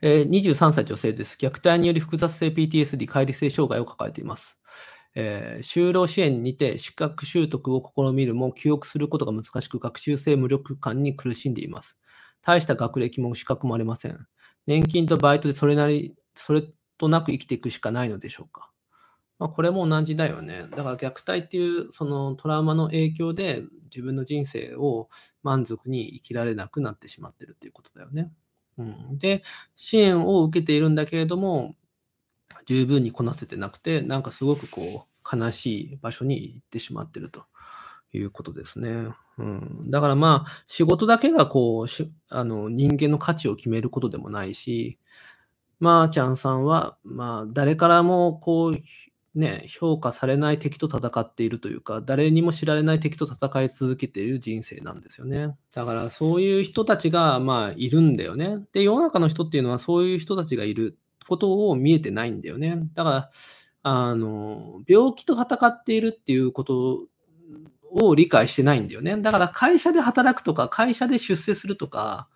えー、23歳女性です。虐待により複雑性 PTSD、乖離性障害を抱えています。えー、就労支援にて資格習得を試みるも、記憶することが難しく、学習性無力感に苦しんでいます。大した学歴も資格もありません。年金とバイトでそれなり、それとなく生きていくしかないのでしょうか。まあ、これも同じだよね。だから虐待っていうそのトラウマの影響で自分の人生を満足に生きられなくなってしまってるっていうことだよね。うん、で、支援を受けているんだけれども、十分にこなせてなくて、なんかすごくこう、悲しい場所に行ってしまってるということですね。うん、だからまあ、仕事だけがこうし、あの、人間の価値を決めることでもないし、まあ、ちゃんさんは、まあ、誰からもこう、ね、評価されない敵と戦っているというか、誰にも知られない敵と戦い続けている人生なんですよね。だからそういう人たちが、まあ、いるんだよね。で、世の中の人っていうのはそういう人たちがいることを見えてないんだよね。だから、あの、病気と戦っているっていうことを理解してないんだよね。だから会社で働くとか、会社で出世するとか、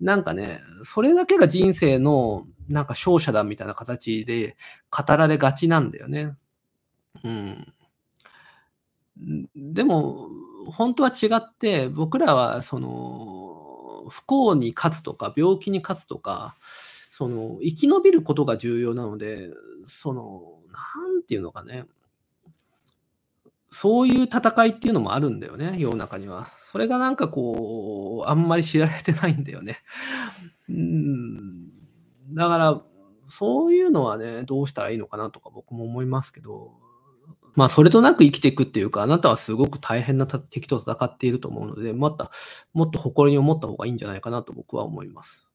なんかね、それだけが人生のなんか勝者だみたいな形で語られがちなんだよね。うん。でも、本当は違って、僕らはその、不幸に勝つとか、病気に勝つとか、その、生き延びることが重要なので、その、なんていうのかね、そういう戦いっていうのもあるんだよね、世の中には。それがなんかこう、あんまり知られてないんだよね。うん。だから、そういうのはね、どうしたらいいのかなとか僕も思いますけど、まあ、それとなく生きていくっていうか、あなたはすごく大変な敵と戦っていると思うので、また、もっと誇りに思った方がいいんじゃないかなと僕は思います。